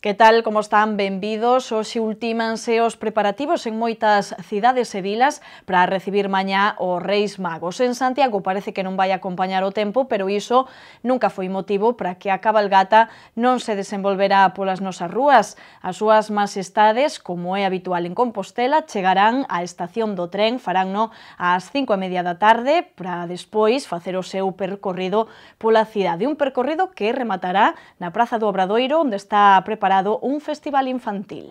Que tal como están benvidos, hoxe ultímanse os preparativos en moitas cidades e vilas para recibir mañá os Reis Magos. En Santiago parece que non vai acompañar o tempo, pero iso nunca foi motivo para que a cabalgata non se desenvolverá polas nosas rúas. As súas majestades, como é habitual en Compostela, chegarán á estación do tren, farán ás cinco e media da tarde, para despois facer o seu percorrido pola cidade. Un percorrido que rematará na Praza do Obradoiro, onde está preparado preparado un festival infantil.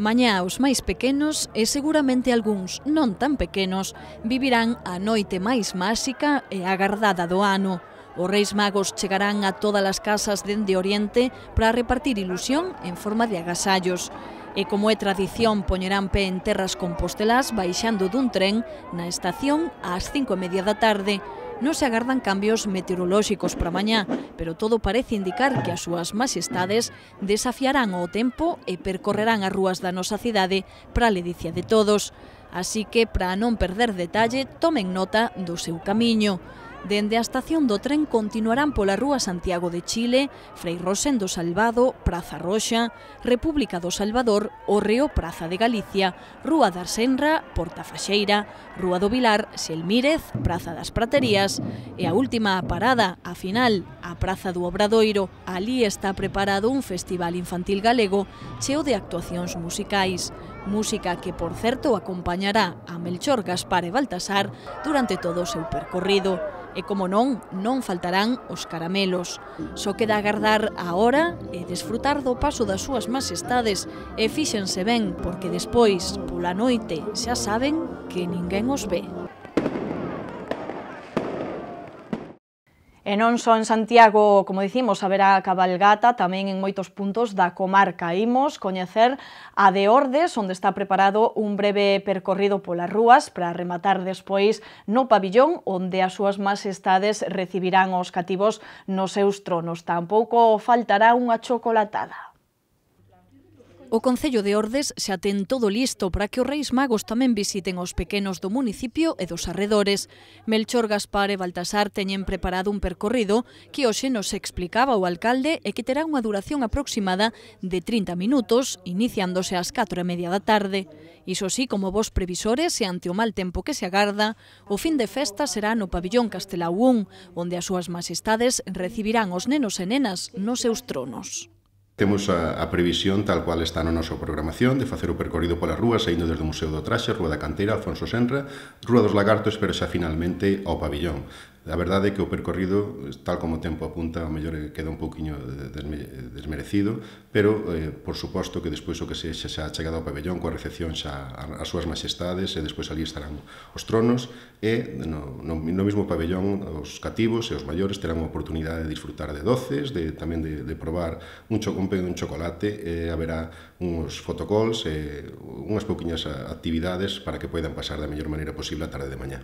Mañá os máis pequenos e seguramente algúns non tan pequenos vivirán a noite máis máxica e agardada do ano. Os reis magos chegarán a todas as casas dende Oriente para repartir ilusión en forma de agasallos. E como é tradición, poñerán pé en terras compostelás baixando dun tren na estación ás cinco e media da tarde non se agardan cambios meteorolóxicos para mañá, pero todo parece indicar que as súas majestades desafiarán o tempo e percorrerán as rúas da nosa cidade para a ledicia de todos. Así que, para non perder detalle, tomen nota do seu camiño. Dende a estación do tren continuarán pola Rúa Santiago de Chile, Frei Rosendo Salvado, Praza Roxa, República do Salvador, Orreo Praza de Galicia, Rúa da Senra, Porta Faxeira, Rúa do Vilar, Selmírez, Praza das Praterías e a última parada, a final, a Praza do Obradoiro. Alí está preparado un festival infantil galego cheo de actuacións musicais. Música que, por certo, acompañará a Melchor, Gaspar e Baltasar durante todo o seu percorrido. E como non, non faltarán os caramelos. Só queda agardar a hora e desfrutar do paso das súas majestades e fíxense ben, porque despois, pola noite, xa saben que ninguén os ve. E non só en Santiago, como dicimos, haberá cabalgata tamén en moitos puntos da comarca. Imos coñecer a de Ordes, onde está preparado un breve percorrido polas rúas para rematar despois no pabillón, onde as súas estades recibirán os cativos nos seus tronos. Tampouco faltará unha chocolatada. O Concello de Ordes xa ten todo listo para que os Reis Magos tamén visiten os pequenos do municipio e dos arredores. Melchor Gaspar e Baltasar teñen preparado un percorrido que hoxe nos explicaba o alcalde e que terá unha duración aproximada de 30 minutos, iniciándose ás 4 e media da tarde. Iso sí, como vos previsores e ante o mal tempo que se agarda, o fin de festa será no pabillón Castelao onde as súas majestades recibirán os nenos e nenas nos seus tronos. Temos a, a previsión tal cual está na nosa programación de facer o percorrido pola rúa saindo desde o Museo do Traxe, Rúa da Canteira, Alfonso Senra, Rúa dos Lagartos, pero xa finalmente ao pabillón. A verdade é que o percorrido, tal como o tempo apunta, a mellor queda un pouquiño desmerecido, pero, eh, por suposto, que despois o que se xa, xa chegado ao pabellón coa recepción xa as súas majestades e despois ali estarán os tronos e no, no, no mesmo pabellón os cativos e os maiores terán a oportunidade de disfrutar de doces, de, tamén de, de probar un, chocompe e un chocolate e haberá uns fotocalls e unhas pouquiñas actividades para que poidan pasar da mellor maneira posible a tarde de mañá.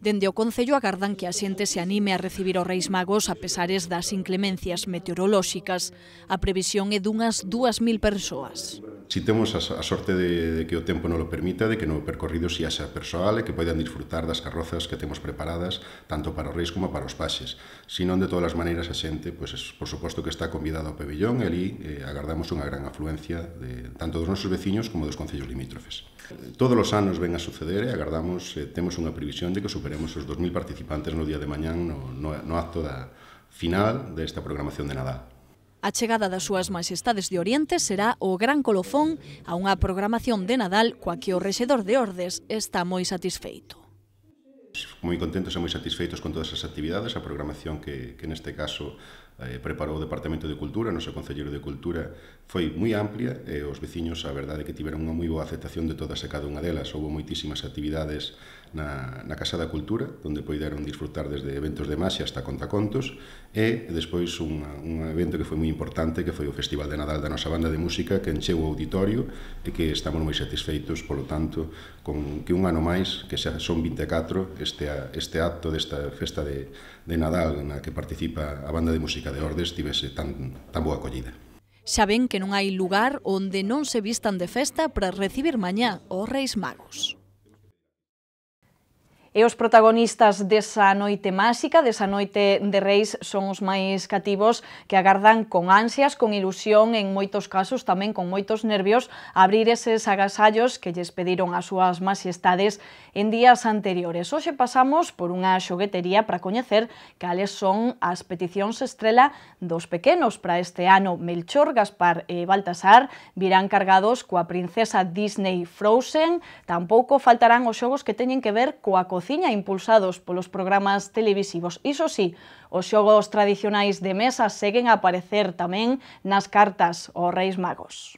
Dende o Concello agardan que a xente se anime a recibir os Reis Magos a pesares das inclemencias meteorolóxicas. A previsión é dunhas 2.000 persoas. Si temos a sorte de, de que o tempo non o permita, de que no percorrido si haxa persoal e que poidan disfrutar das carrozas que temos preparadas tanto para os reis como para os paxes. Si non, de todas as maneiras, a xente, pois, pues, por suposto que está convidado ao pabellón e ali eh, agardamos unha gran afluencia de, tanto dos nosos veciños como dos concellos limítrofes. Todos os anos ven a suceder e agardamos, eh, temos unha previsión de que super esperemos os 2.000 participantes no día de mañán no, no, no acto da final desta programación de Nadal. A chegada das súas majestades de Oriente será o gran colofón a unha programación de Nadal coa que o rexedor de Ordes está moi satisfeito. Moi contentos e moi satisfeitos con todas as actividades, a programación que, que neste caso eh, preparou o Departamento de Cultura, o noso Concelleiro de Cultura, foi moi amplia e os veciños a verdade que tiveron unha moi boa aceptación de todas e cada unha delas. Houve moitísimas actividades na, na Casa da Cultura, onde poideron disfrutar desde eventos de máxia hasta contacontos, e despois un, un evento que foi moi importante, que foi o Festival de Nadal da nosa banda de música, que encheu o auditorio e que estamos moi satisfeitos, polo tanto, con que un ano máis, que xa son 24, este, este acto desta festa de, de Nadal na que participa a banda de música de Ordes tivese tan, tan boa acollida. Xa ven que non hai lugar onde non se vistan de festa para recibir mañá os Reis Magos. E os protagonistas desa noite máxica, desa noite de reis, son os máis cativos que agardan con ansias, con ilusión, en moitos casos tamén con moitos nervios, abrir eses agasallos que lles pediron as súas majestades en días anteriores. Hoxe pasamos por unha xoguetería para coñecer cales son as peticións estrela dos pequenos para este ano. Melchor, Gaspar e Baltasar virán cargados coa princesa Disney Frozen. Tampouco faltarán os xogos que teñen que ver coa cocina cociña impulsados polos programas televisivos. Iso sí, os xogos tradicionais de mesa seguen a aparecer tamén nas cartas aos Reis Magos.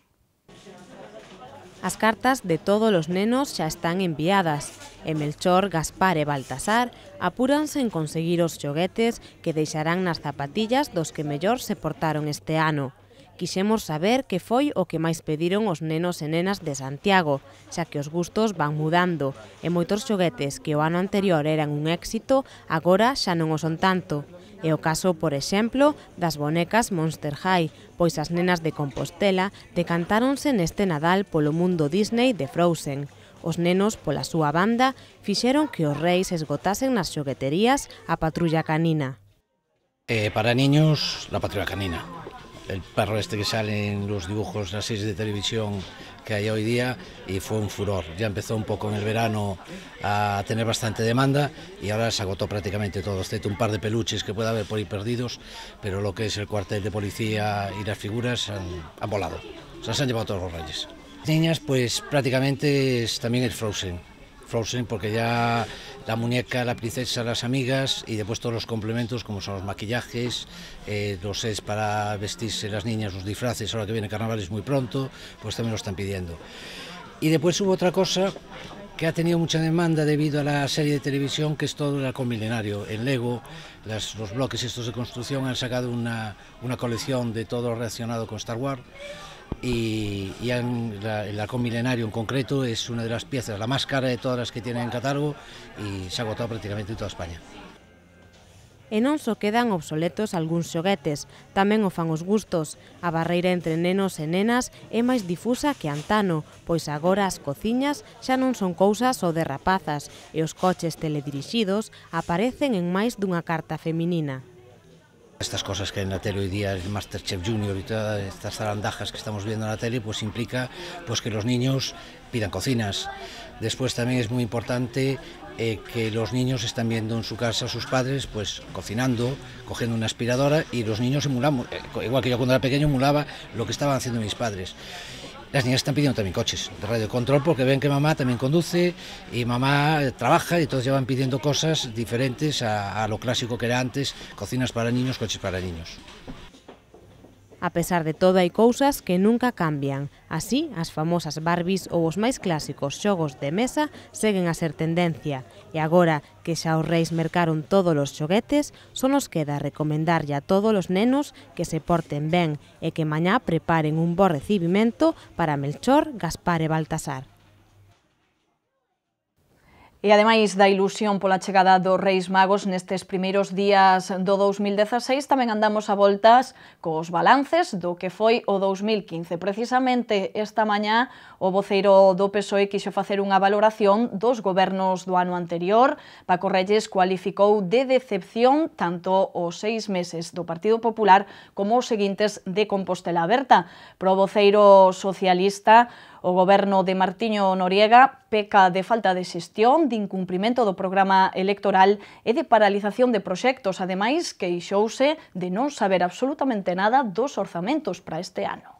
As cartas de todos os nenos xa están enviadas e Melchor, Gaspar e Baltasar apúranse en conseguir os xoguetes que deixarán nas zapatillas dos que mellor se portaron este ano quixemos saber que foi o que máis pediron os nenos e nenas de Santiago, xa que os gustos van mudando, e moitos xoguetes que o ano anterior eran un éxito, agora xa non o son tanto. É o caso, por exemplo, das bonecas Monster High, pois as nenas de Compostela decantáronse neste Nadal polo mundo Disney de Frozen. Os nenos, pola súa banda, fixeron que os reis esgotasen nas xogueterías a patrulla canina. Eh, para niños, la patrulla canina el perro este que sale en los dibujos, las series de televisión que hay hoy día, y fue un furor. Ya empezó un poco en el verano a tener bastante demanda y ahora se agotó prácticamente todo. Excepto un par de peluches que puede haber por ahí perdidos, pero lo que es el cuartel de policía y las figuras han, han volado. Se han llevado todos los reyes. Niñas, pues prácticamente es, también el Frozen Frozen porque ya la muñeca, la princesa, las amigas y después todos los complementos como son los maquillajes, eh, los sets para vestirse las niñas, los disfraces, ahora que viene carnaval es muy pronto, pues también lo están pidiendo. Y después hubo otra cosa que ha tenido mucha demanda debido a la serie de televisión que es todo el arco milenario. En Lego, los bloques estos de construcción han sacado una, una colección de todo relacionado con Star Wars y, y en la, el arco milenario en concreto es una de las piezas, la más cara de todas las que tienen en catálogo y se ha agotado prácticamente en toda España. E non só quedan obsoletos algúns xoguetes, tamén o fan os gustos. A barreira entre nenos e nenas é máis difusa que antano, pois agora as cociñas xa non son cousas só de rapazas e os coches teledirixidos aparecen en máis dunha carta feminina. Estas cosas que en la tele hoy día, el Masterchef Junior y todas estas zarandajas que estamos viendo en la tele, pues implica pues, que los niños pidan cocinas. Después también es muy importante eh, que los niños estén viendo en su casa a sus padres pues cocinando, cogiendo una aspiradora y los niños emulamos, eh, igual que yo cuando era pequeño emulaba lo que estaban haciendo mis padres. Las niñas están pidiendo también coches de radio control porque ven que mamá también conduce y mamá eh, trabaja y entonces ya van pidiendo cosas diferentes a lo clásico que era antes, cocinas para niños, coches para niños. A pesar de todo, hai cousas que nunca cambian. Así, as famosas Barbies ou os máis clásicos xogos de mesa seguen a ser tendencia. E agora que xa os reis mercaron todos os xoguetes, só nos queda recomendarlle a todos os nenos que se porten ben e que mañá preparen un bo recibimento para Melchor, Gaspar e Baltasar. E ademais da ilusión pola chegada dos Reis Magos nestes primeiros días do 2016, tamén andamos a voltas cos balances do que foi o 2015. Precisamente esta mañá o voceiro do PSOE quixo facer unha valoración dos gobernos do ano anterior. Paco Reyes cualificou de decepción tanto os seis meses do Partido Popular como os seguintes de Compostela Aberta. Pro voceiro socialista, O goberno de Martiño Noriega peca de falta de xestión, de incumprimento do programa electoral e de paralización de proxectos, ademais queixouse de non saber absolutamente nada dos orzamentos para este ano.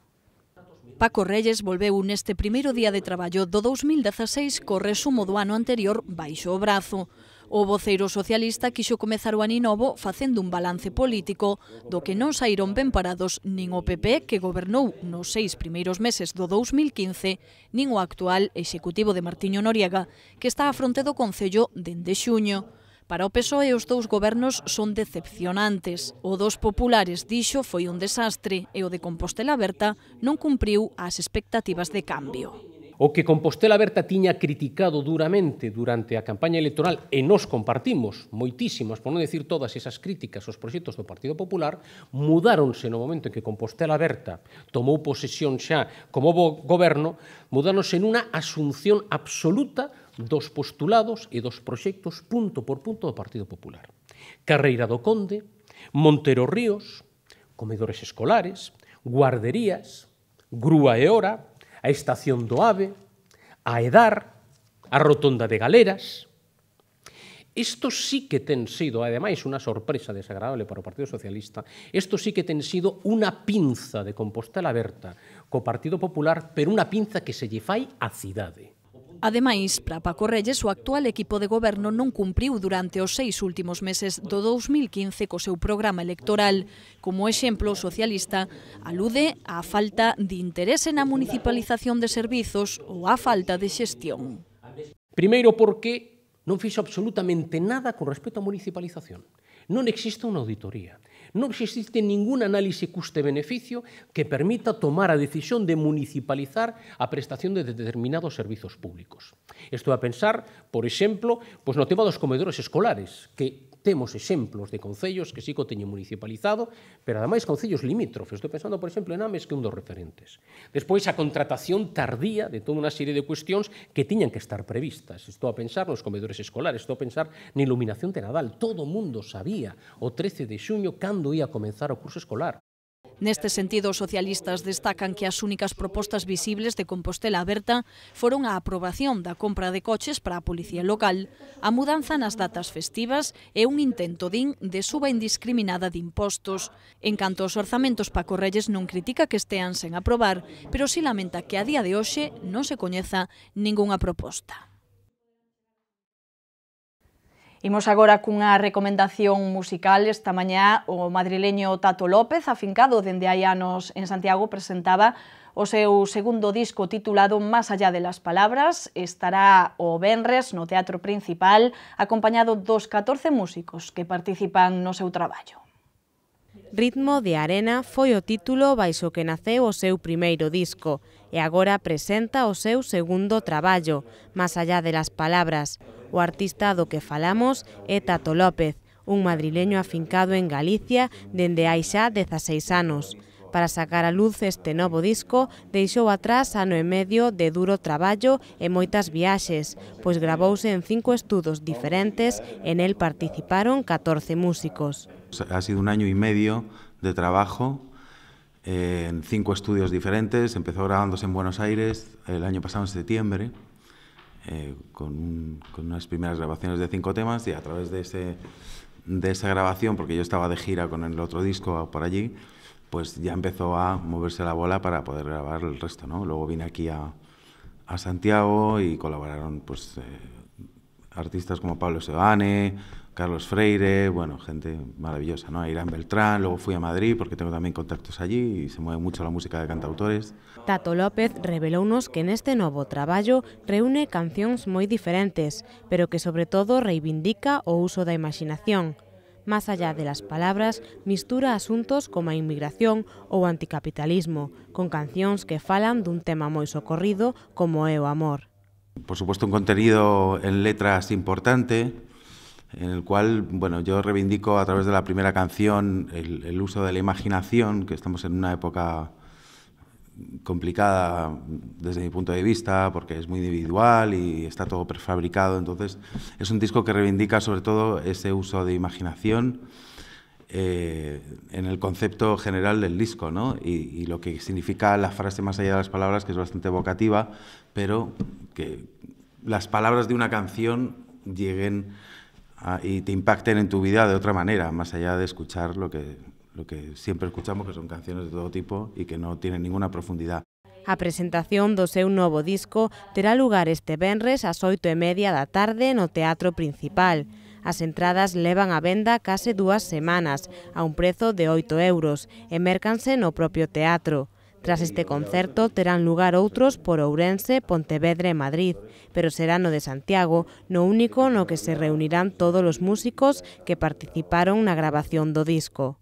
Paco Reyes volveu neste primeiro día de traballo do 2016 co resumo do ano anterior baixo o brazo. O voceiro socialista quixo comezar o aninovo facendo un balance político do que non saíron ben parados nin o PP que gobernou nos seis primeiros meses do 2015, nin o actual executivo de Martiño Noriega, que está a fronte do Concello dende xuño. Para o PSOE os dous gobernos son decepcionantes. O dos populares dixo foi un desastre e o de Compostela Berta non cumpriu as expectativas de cambio o que Compostela Berta tiña criticado duramente durante a campaña electoral e nos compartimos moitísimas, por non decir todas esas críticas aos proxectos do Partido Popular, mudáronse no momento en que Compostela Berta tomou posesión xa como goberno, mudáronse nunha asunción absoluta dos postulados e dos proxectos punto por punto do Partido Popular. Carreira do Conde, Montero Ríos, comedores escolares, guarderías, grúa e hora, a estación do AVE, a EDAR, a rotonda de Galeras. Isto sí que ten sido, ademais, unha sorpresa desagradable para o Partido Socialista, isto sí que ten sido unha pinza de Compostela Aberta co Partido Popular, pero unha pinza que se lle fai a cidade. Ademais, para Paco Reyes, o actual equipo de goberno non cumpriu durante os seis últimos meses do 2015 co seu programa electoral. Como exemplo, o socialista alude á falta de interese na municipalización de servizos ou á falta de xestión. Primeiro porque non fixo absolutamente nada con respecto á municipalización. Non existe unha auditoría. Non existe ningún análise custe-beneficio que permita tomar a decisión de municipalizar a prestación de determinados servizos públicos. Estou a pensar, por exemplo, pois no tema dos comedores escolares, que temos exemplos de concellos que sí que o teñen municipalizado, pero ademais concellos limítrofes. Estou pensando, por exemplo, en Ames, que é un dos referentes. Despois, a contratación tardía de toda unha serie de cuestións que tiñan que estar previstas. Estou a pensar nos comedores escolares, estou a pensar na iluminación de Nadal. Todo o mundo sabía o 13 de xuño cando ia comenzar o curso escolar. Neste sentido, os socialistas destacan que as únicas propostas visibles de Compostela Aberta foron a aprobación da compra de coches para a policía local, a mudanza nas datas festivas e un intento, din, de suba indiscriminada de impostos. En canto aos orzamentos, Paco Reyes non critica que estean sen aprobar, pero si lamenta que a día de hoxe non se coñeza ningunha proposta. Imos agora cunha recomendación musical. Esta mañá o madrileño Tato López, afincado dende hai anos en Santiago, presentaba o seu segundo disco titulado Más allá de las palabras. Estará o Benres no Teatro Principal, acompañado dos 14 músicos que participan no seu traballo. Ritmo de Arena foi o título baixo que naceu o seu primeiro disco e agora presenta o seu segundo traballo, Más allá de las palabras, O artista do que falamos é Tato López, un madrileño afincado en Galicia dende hai xa 16 anos. Para sacar a luz este novo disco, deixou atrás ano e medio de duro traballo e moitas viaxes, pois gravouse en cinco estudos diferentes en el participaron 14 músicos. Ha sido un año e medio de trabajo eh, en cinco estudios diferentes, empezou grabándose en Buenos Aires el año pasado en setiembre, Eh, con, unas primeras grabaciones de cinco temas y a través de, esa grabación, porque yo estaba de gira con el otro disco por allí, pues ya empezó a moverse la bola para poder grabar el resto, ¿no? Luego vine aquí a, Santiago y colaboraron pues eh, artistas como Pablo Sebane, Carlos Freire, bueno, gente maravillosa, ¿no? A Irán Beltrán, luego fui a Madrid porque tengo también contactos allí y se mueve mucho la música de cantautores. Tato López revelounos que neste novo traballo reúne cancións moi diferentes, pero que sobre todo reivindica o uso da imaginación. Más allá de las palabras, mistura asuntos como a inmigración ou anticapitalismo, con cancións que falan dun tema moi socorrido como é o amor. Por supuesto, un contenido en letras importante, en el cual, bueno, yo reivindico a través de la primera canción el, uso de la imaginación, que estamos en una época complicada desde mi punto de vista, porque es muy individual y está todo prefabricado. Entonces, es un disco que reivindica sobre todo ese uso de imaginación eh, en el concepto general del disco, ¿no? Y, y, lo que significa la frase más allá de las palabras, que es bastante evocativa, pero que las palabras de una canción lleguen y te impacten en tu vida de otra manera, más allá de escuchar lo que, lo que siempre escuchamos, que son canciones de todo tipo y que no tienen ninguna profundidad. A presentación do seu novo disco terá lugar este venres ás oito e media da tarde no Teatro Principal. As entradas levan a venda case dúas semanas, a un prezo de 8 euros, e mércanse no propio teatro. Tras este concerto terán lugar outros por Ourense, Pontevedra e Madrid, pero será no de Santiago, no único no que se reunirán todos os músicos que participaron na grabación do disco.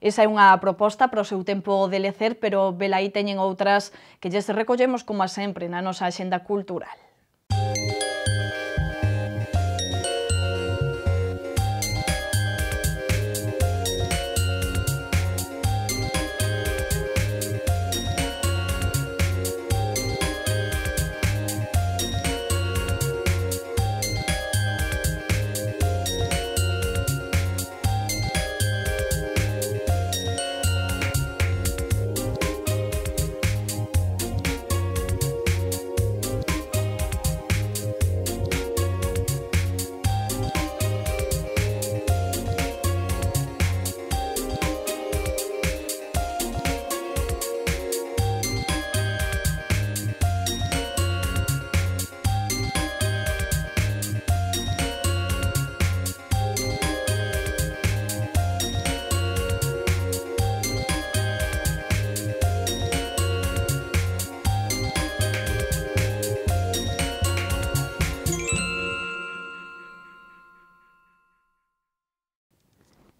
Esa é unha proposta para o seu tempo de lecer, pero velaí teñen outras que se recollemos como a sempre na nosa axenda cultural.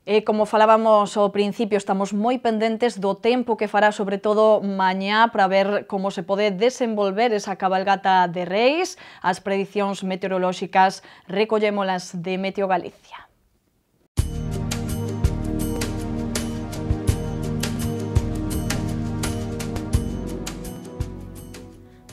E como falábamos ao principio, estamos moi pendentes do tempo que fará, sobre todo mañá, para ver como se pode desenvolver esa cabalgata de reis. As predicións meteorolóxicas recollémolas de Meteo Galicia.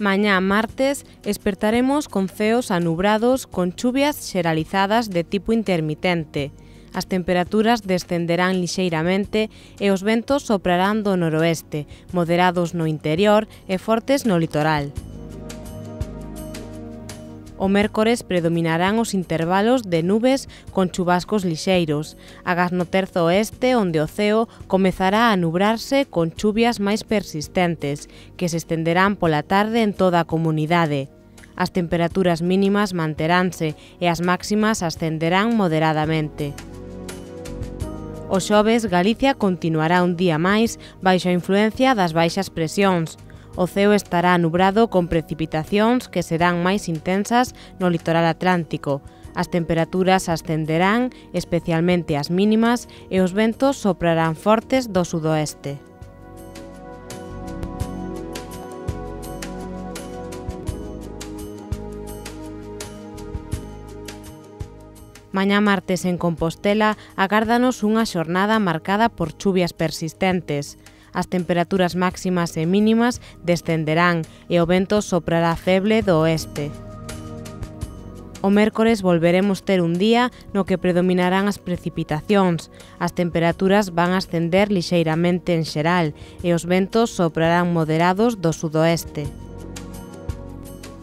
Mañá martes espertaremos con ceos anubrados con chuvias xeralizadas de tipo intermitente, As temperaturas descenderán lixeiramente e os ventos soprarán do noroeste, moderados no interior e fortes no litoral. O mércores predominarán os intervalos de nubes con chubascos lixeiros, agas no terzo oeste onde o ceo comezará a nubrarse con chuvias máis persistentes, que se estenderán pola tarde en toda a comunidade. As temperaturas mínimas manteránse e as máximas ascenderán moderadamente. O xoves, Galicia continuará un día máis baixo a influencia das baixas presións. O ceo estará nubrado con precipitacións que serán máis intensas no litoral atlántico. As temperaturas ascenderán, especialmente as mínimas, e os ventos soprarán fortes do sudoeste. Mañá martes en Compostela agárdanos unha xornada marcada por chuvias persistentes. As temperaturas máximas e mínimas descenderán e o vento soprará feble do oeste. O mércores volveremos ter un día no que predominarán as precipitacións. As temperaturas van ascender lixeiramente en xeral e os ventos soprarán moderados do sudoeste.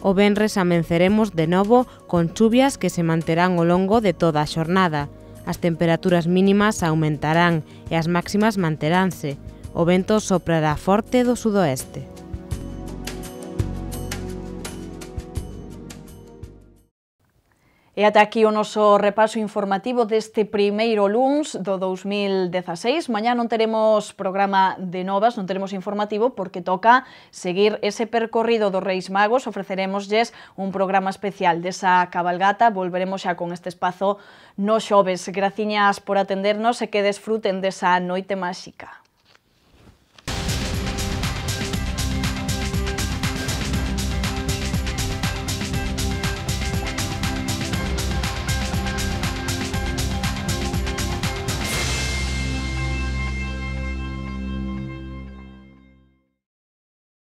O venres amenceremos de novo con chuvias que se manterán ao longo de toda a xornada. As temperaturas mínimas aumentarán e as máximas manteránse. O vento soprará forte do sudoeste. E ata aquí o noso repaso informativo deste primeiro luns do 2016. Mañá non teremos programa de novas, non teremos informativo, porque toca seguir ese percorrido dos Reis Magos. Ofrecerémoslles un programa especial desa cabalgata. Volveremos xa con este espazo no xoves. Graciñas por atendernos e que desfruten desa noite máxica.